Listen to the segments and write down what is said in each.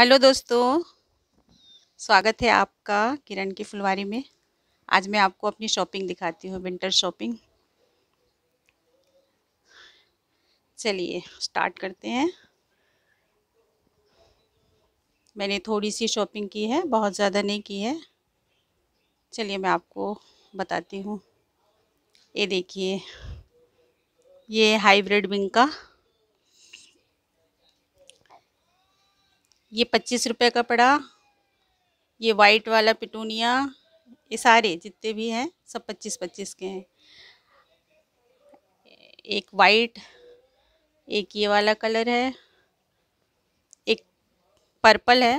hello दोस्तों स्वागत है आपका किरण की फुलवारी में आज मैं आपको अपनी शॉपिंग दिखाती हूँ विंटर शॉपिंग चलिए स्टार्ट करते हैं मैंने थोड़ी सी शॉपिंग की है बहुत ज़्यादा नहीं की है चलिए मैं आपको बताती हूँ ये देखिए ये हाइब्रिड विंग का ये पच्चीस रुपये का पड़ा ये वाइट वाला पिटूनिया ये सारे जितने भी हैं सब पच्चीस पच्चीस के हैं एक वाइट एक ये वाला कलर है एक पर्पल है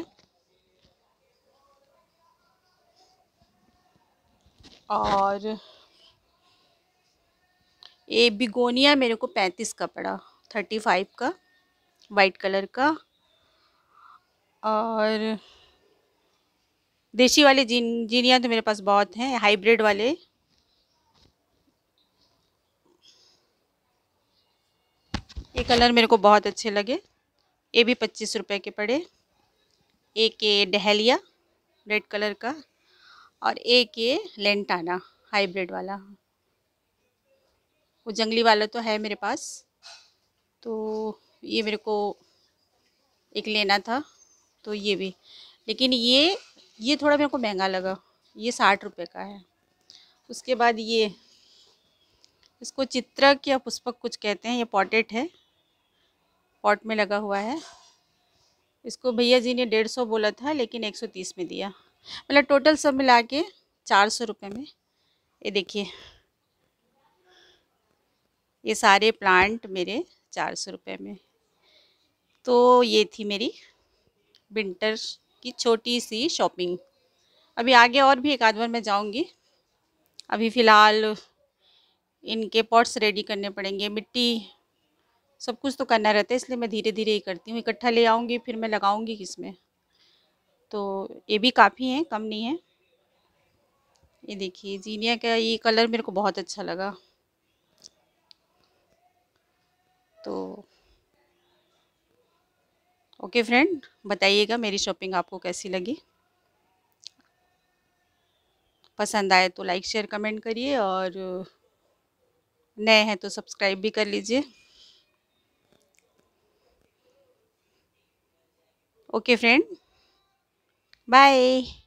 और ये बिगोनिया मेरे को पैंतीस का पड़ा थर्टी फाइव का वाइट कलर का और देशी वाले जीन जीनियाँ तो मेरे पास बहुत हैं हाइब्रिड वाले ये कलर मेरे को बहुत अच्छे लगे ये भी पच्चीस रुपए के पड़े एक ये डहलिया रेड कलर का और एक ये लेंटाना हाइब्रिड वाला वो जंगली वाला तो है मेरे पास तो ये मेरे को एक लेना था तो ये भी लेकिन ये ये थोड़ा मेरे को महंगा लगा ये साठ रुपये का है उसके बाद ये इसको चित्रक या पुष्पक कुछ कहते हैं ये पॉटेट है पॉट में लगा हुआ है इसको भैया जी ने डेढ़ सौ बोला था लेकिन एक सौ तीस में दिया मतलब टोटल सब मिला के चार सौ रुपये में ये देखिए ये सारे प्लांट मेरे चार सौ रुपये में तो ये थी मेरी विंटर की छोटी सी शॉपिंग अभी आगे और भी एक आध बार मैं जाऊंगी अभी फ़िलहाल इनके पॉट्स रेडी करने पड़ेंगे मिट्टी सब कुछ तो करना रहता है इसलिए मैं धीरे धीरे ही करती हूँ इकट्ठा ले आऊँगी फिर मैं लगाऊँगी किसमें तो ये भी काफ़ी हैं कम नहीं है ये देखिए जीनिया का ये कलर मेरे को बहुत अच्छा लगा तो ओके फ्रेंड बताइएगा मेरी शॉपिंग आपको कैसी लगी पसंद आए तो लाइक शेयर कमेंट करिए और नए हैं तो सब्सक्राइब भी कर लीजिए ओके फ्रेंड बाय